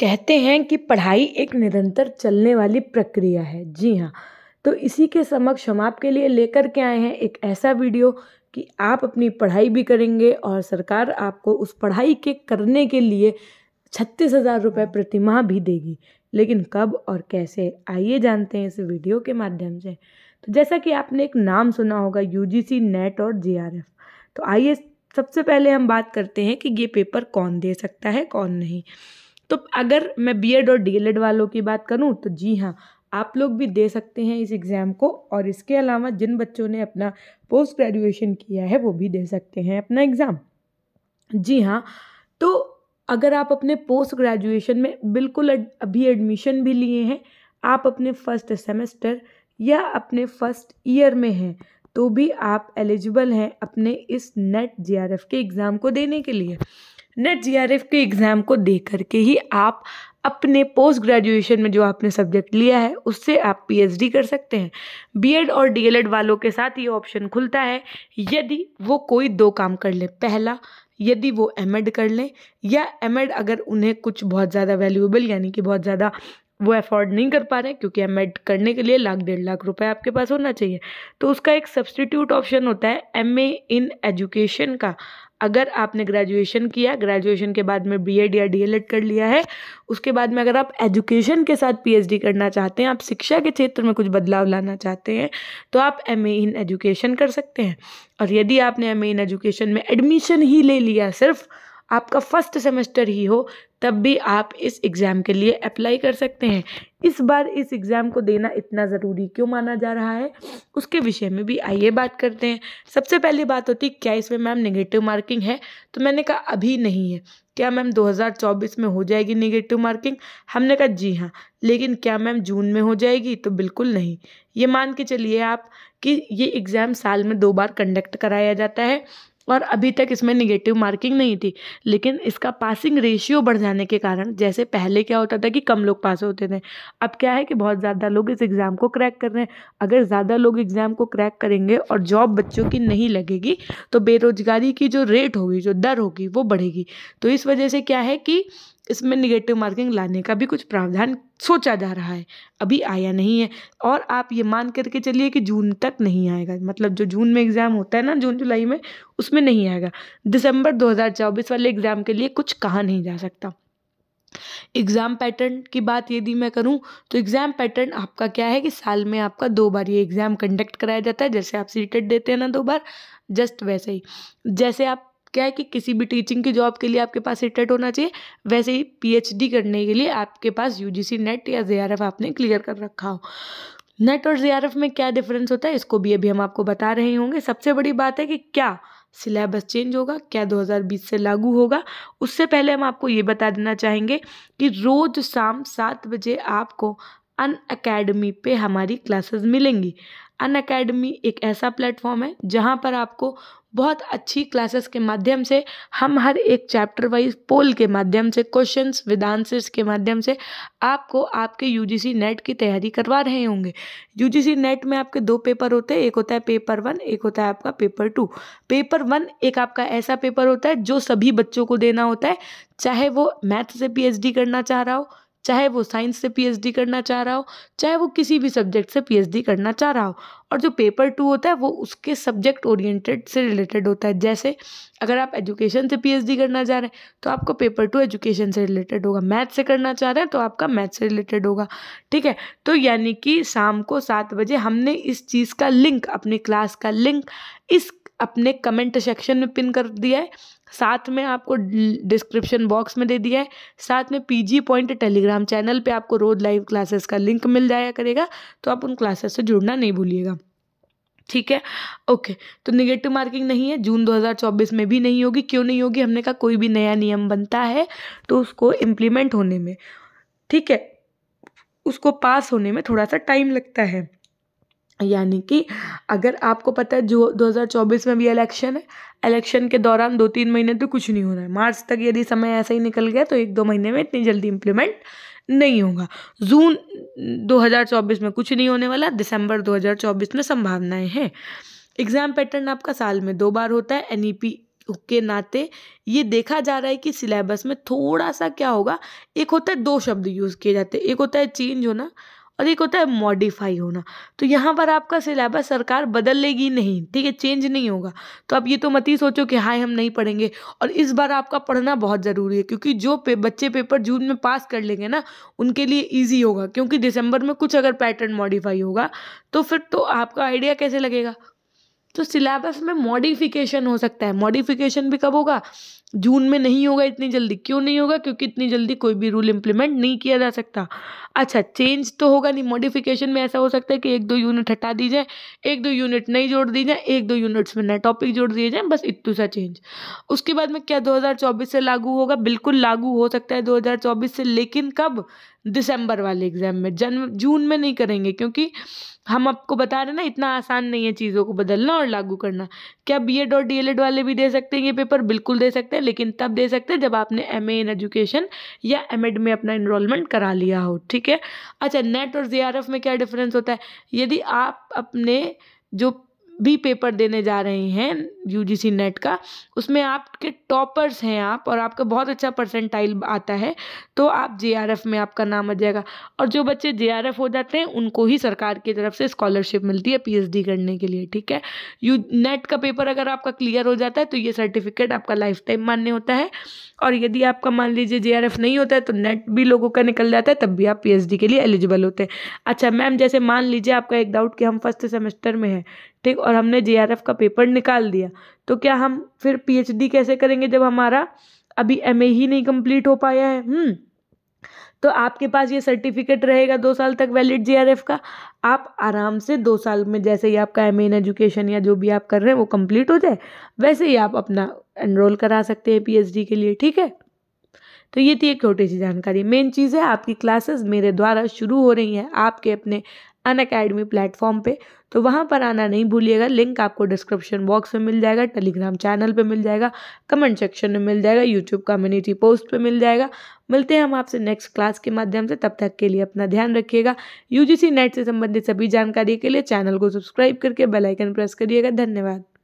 कहते हैं कि पढ़ाई एक निरंतर चलने वाली प्रक्रिया है जी हाँ तो इसी के समक्ष हम आपके लिए लेकर के आए हैं एक ऐसा वीडियो कि आप अपनी पढ़ाई भी करेंगे और सरकार आपको उस पढ़ाई के करने के लिए छत्तीस हज़ार रुपये प्रतिमाह भी देगी लेकिन कब और कैसे आइए जानते हैं इस वीडियो के माध्यम से तो जैसा कि आपने एक नाम सुना होगा यू नेट और जे तो आइए सबसे पहले हम बात करते हैं कि ये पेपर कौन दे सकता है कौन नहीं तो अगर मैं बी और डी वालों की बात करूँ तो जी हाँ आप लोग भी दे सकते हैं इस एग्ज़ाम को और इसके अलावा जिन बच्चों ने अपना पोस्ट ग्रेजुएशन किया है वो भी दे सकते हैं अपना एग्ज़ाम जी हाँ तो अगर आप अपने पोस्ट ग्रेजुएशन में बिल्कुल अभी एडमिशन भी लिए हैं आप अपने फर्स्ट सेमेस्टर या अपने फर्स्ट ईयर में हैं तो भी आप एलिजिबल हैं अपने इस नेट जे के एग्ज़ाम को देने के लिए नेट जीआरएफ के एग्ज़ाम को दे करके ही आप अपने पोस्ट ग्रेजुएशन में जो आपने सब्जेक्ट लिया है उससे आप पीएचडी कर सकते हैं बीएड और डीएलएड वालों के साथ ये ऑप्शन खुलता है यदि वो कोई दो काम कर ले पहला यदि वो एमएड कर लें या एमएड अगर उन्हें कुछ बहुत ज़्यादा वैल्यूएबल यानी कि बहुत ज़्यादा वो अफोर्ड नहीं कर पा रहे क्योंकि एम एड करने के लिए लाख डेढ़ लाख रुपए आपके पास होना चाहिए तो उसका एक सब्सटीट्यूट ऑप्शन होता है एम ए इन एजुकेशन का अगर आपने ग्रेजुएशन किया ग्रेजुएशन के बाद में बीएड या डीएलएड कर लिया है उसके बाद में अगर आप एजुकेशन के साथ पीएचडी करना चाहते हैं आप शिक्षा के क्षेत्र में कुछ बदलाव लाना चाहते हैं तो आप एम इन एजुकेशन कर सकते हैं और यदि आपने एम इन एजुकेशन में एडमिशन ही ले लिया सिर्फ आपका फर्स्ट सेमेस्टर ही हो तब भी आप इस एग्ज़ाम के लिए अप्लाई कर सकते हैं इस बार इस एग्ज़ाम को देना इतना ज़रूरी क्यों माना जा रहा है उसके विषय में भी आइए बात करते हैं सबसे पहली बात होती क्या इसमें मैम नेगेटिव मार्किंग है तो मैंने कहा अभी नहीं है क्या मैम 2024 में हो जाएगी नेगेटिव मार्किंग हमने कहा जी हाँ लेकिन क्या मैम जून में हो जाएगी तो बिल्कुल नहीं ये मान के चलिए आप कि ये एग्ज़ाम साल में दो बार कंडक्ट कराया जाता है और अभी तक इसमें निगेटिव मार्किंग नहीं थी लेकिन इसका पासिंग रेशियो बढ़ जाने के कारण जैसे पहले क्या होता था कि कम लोग पास होते थे अब क्या है कि बहुत ज़्यादा लोग इस एग्ज़ाम को क्रैक कर रहे हैं अगर ज़्यादा लोग एग्ज़ाम को क्रैक करेंगे और जॉब बच्चों की नहीं लगेगी तो बेरोजगारी की जो रेट होगी जो दर होगी वो बढ़ेगी तो इस वजह से क्या है कि इसमें निगेटिव मार्किंग लाने का भी कुछ प्रावधान सोचा जा रहा है अभी आया नहीं है और आप ये मान करके चलिए कि जून तक नहीं आएगा मतलब जो जून में एग्ज़ाम होता है ना जून जुलाई में उसमें नहीं आएगा दिसंबर 2024 वाले एग्ज़ाम के लिए कुछ कहा नहीं जा सकता एग्ज़ाम पैटर्न की बात यदि मैं करूं तो एग्ज़ाम पैटर्न आपका क्या है कि साल में आपका दो बार ये एग्ज़ाम कंडक्ट कराया जाता है जैसे आप सीटेट e देते हैं ना दो बार जस्ट वैसे ही जैसे आप क्या है कि किसी भी टीचिंग की जॉब के लिए आपके पास सीटेट होना चाहिए वैसे ही पीएचडी करने के लिए आपके पास यूजीसी नेट या जेआरएफ आपने क्लियर कर रखा हो नेट और जेआरएफ में क्या डिफरेंस होता है इसको भी अभी हम आपको बता रहे होंगे सबसे बड़ी बात है कि क्या सिलेबस चेंज होगा क्या 2020 से लागू होगा उससे पहले हम आपको ये बता देना चाहेंगे कि रोज़ शाम सात बजे आपको अन अकेडमी पे हमारी क्लासेस मिलेंगी अन अकेडमी एक ऐसा प्लेटफॉर्म है जहाँ पर आपको बहुत अच्छी क्लासेस के माध्यम से हम हर एक चैप्टर वाइज पोल के माध्यम से क्वेश्चंस विद आंसर्स के माध्यम से आपको आपके यूजीसी नेट की तैयारी करवा रहे होंगे यूजीसी नेट में आपके दो पेपर होते हैं एक होता है पेपर वन एक होता है आपका पेपर टू पेपर वन एक आपका ऐसा पेपर होता है जो सभी बच्चों को देना होता है चाहे वो मैथ से डी करना चाह रहा हो चाहे वो साइंस से पीएचडी करना चाह रहा हो चाहे वो किसी भी सब्जेक्ट से पीएचडी करना चाह रहा हो और जो पेपर टू होता है वो उसके सब्जेक्ट ओरिएंटेड से रिलेटेड होता है जैसे अगर आप एजुकेशन से पीएचडी करना चाह रहे हैं तो आपको पेपर टू एजुकेशन से रिलेटेड होगा मैथ से करना चाह रहे हैं तो आपका मैथ से रिलेटेड होगा ठीक है तो यानी कि शाम को सात बजे हमने इस चीज़ का लिंक अपनी क्लास का लिंक इस अपने कमेंट सेक्शन में पिन कर दिया है साथ में आपको डिस्क्रिप्शन बॉक्स में दे दिया है साथ में पीजी पॉइंट टेलीग्राम चैनल पे आपको रोज़ लाइव क्लासेस का लिंक मिल जाया करेगा तो आप उन क्लासेस से जुड़ना नहीं भूलिएगा ठीक है ओके तो निगेटिव मार्किंग नहीं है जून 2024 में भी नहीं होगी क्यों नहीं होगी हमने कहा कोई भी नया नियम बनता है तो उसको इम्प्लीमेंट होने में ठीक है उसको पास होने में थोड़ा सा टाइम लगता है यानी कि अगर आपको पता है जो 2024 में भी इलेक्शन है इलेक्शन के दौरान दो तीन महीने तो कुछ नहीं होना है मार्च तक यदि समय ऐसा ही निकल गया तो एक दो महीने में इतनी जल्दी इम्प्लीमेंट नहीं होगा जून 2024 में कुछ नहीं होने वाला दिसंबर 2024 में संभावनाएं हैं एग्ज़ाम पैटर्न आपका साल में दो बार होता है एन के नाते ये देखा जा रहा है कि सिलेबस में थोड़ा सा क्या होगा एक होता है दो शब्द यूज़ किए जाते हैं एक होता है चेंज होना और एक होता है मॉडिफाई होना तो यहाँ पर आपका सिलेबस सरकार बदल लेगी नहीं ठीक है चेंज नहीं होगा तो आप ये तो मत ही सोचो कि हाय हम नहीं पढ़ेंगे और इस बार आपका पढ़ना बहुत ज़रूरी है क्योंकि जो पे, बच्चे पेपर जून में पास कर लेंगे ना उनके लिए ईजी होगा क्योंकि दिसंबर में कुछ अगर पैटर्न मॉडिफाई होगा तो फिर तो आपका आइडिया कैसे लगेगा तो सिलेबस में मॉडिफिकेशन हो सकता है मॉडिफिकेशन भी कब होगा जून में नहीं होगा इतनी जल्दी क्यों नहीं होगा क्योंकि इतनी जल्दी कोई भी रूल इम्प्लीमेंट नहीं किया जा सकता अच्छा चेंज तो होगा नहीं मॉडिफिकेशन में ऐसा हो सकता है कि एक दो यूनिट हटा दी जाए एक दो यूनिट नहीं जोड़ दी जाए एक दो यूनिट्स में नए टॉपिक जोड़ दिए जाए बस इतू सा चेंज उसके बाद में क्या दो से लागू होगा बिल्कुल लागू हो सकता है दो से लेकिन कब दिसंबर वाले एग्जाम में जन जून में नहीं करेंगे क्योंकि हम आपको बता रहे हैं ना इतना आसान नहीं है चीज़ों को बदलना और लागू करना क्या बी एड और डी वाले भी दे सकते हैं ये पेपर बिल्कुल दे सकते हैं सकते हैं लेकिन तब दे सकते हैं जब आपने एम इन एजुकेशन या एम में अपना इनरोलमेंट करा लिया हो ठीक है अच्छा नेट और जे में क्या डिफरेंस होता है यदि आप अपने जो भी पेपर देने जा रहे हैं यूजीसी नेट का उसमें आपके टॉपर्स हैं आप और आपका बहुत अच्छा परसेंटाइल आता है तो आप जेआरएफ में आपका नाम आ जाएगा और जो बच्चे जेआरएफ हो जाते हैं उनको ही सरकार की तरफ से स्कॉलरशिप मिलती है पीएचडी करने के लिए ठीक है यू नेट का पेपर अगर आपका क्लियर हो जाता है तो ये सर्टिफिकेट आपका लाइफ टाइम मान्य होता है और यदि आपका मान लीजिए जे नहीं होता है तो नेट भी लोगों का निकल जाता है तब भी आप पी के लिए एलिजिबल होते हैं अच्छा मैम जैसे मान लीजिए आपका एक डाउट कि हम फर्स्ट सेमेस्टर में हैं ठीक और हमने जे का पेपर निकाल दिया तो क्या हम फिर डी कैसे करेंगे जब हमारा अभी एम ही नहीं कम्प्लीट हो पाया है हम्म। तो आपके पास ये सर्टिफिकेट रहेगा दो साल तक वैलिड जीआरएफ का आप आराम से दो साल में जैसे ही आपका एम इन एजुकेशन या जो भी आप कर रहे हैं वो कंप्लीट हो जाए वैसे ही आप अपना एनरोल करा सकते हैं पीएचडी के लिए ठीक है तो ये थी एक छोटी सी जानकारी मेन चीज़ है आपकी क्लासेस मेरे द्वारा शुरू हो रही हैं आपके अपने अन अकेडमी प्लेटफॉर्म पे तो वहाँ पर आना नहीं भूलिएगा लिंक आपको डिस्क्रिप्शन बॉक्स में मिल जाएगा टेलीग्राम चैनल पर मिल जाएगा कमेंट सेक्शन में मिल जाएगा यूट्यूब कम्युनिटी पोस्ट पर मिल जाएगा मिलते हैं हम आपसे नेक्स्ट क्लास के माध्यम से तब तक के लिए अपना ध्यान रखिएगा यूजीसी नेट से संबंधित सभी जानकारी के लिए चैनल को सब्सक्राइब करके बेलाइकन प्रेस करिएगा धन्यवाद